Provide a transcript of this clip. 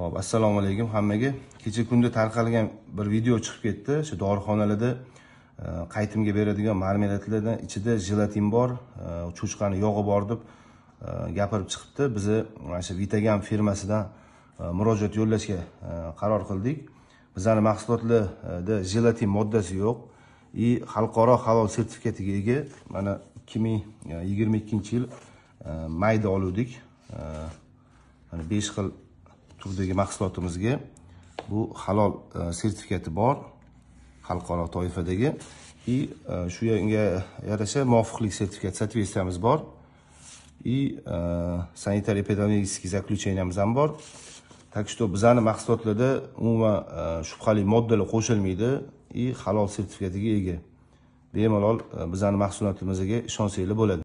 hop assalomu alaykum hammaga kecha kunda tarqalgan bir video chiqib ketdi o'sha dorixonalarda e, qaytimga beradigan marmeladlardan ichida jelatin bor e, cho'chqani yog'i bor deb e, gapirib chiqibdi Biz mana shu vitagam firmasidan murojaat yo'llashga qaror qildik bizani mahsulotlarda jelatin moddasi yo'q и xalqaro halol sertifikatiga ega mana ikki ming yigirma ikkinchi yil mayda oluvdik mana besh xil turdagi mahsulotimizga bu halol e, sertifikati bor xalqaro toifadagi и e, shu yarasha muvofiqlik sertifikat соответствиямiz bor и sanitariya pedagogический заключениямiz ham bor так что bizani mahsulotlarda umuman e, shubhali moddalar qo'shilmaydi и halol sertifikatiga ega bemalol bizani mahsulotimizga ishonsanglar bo'ladi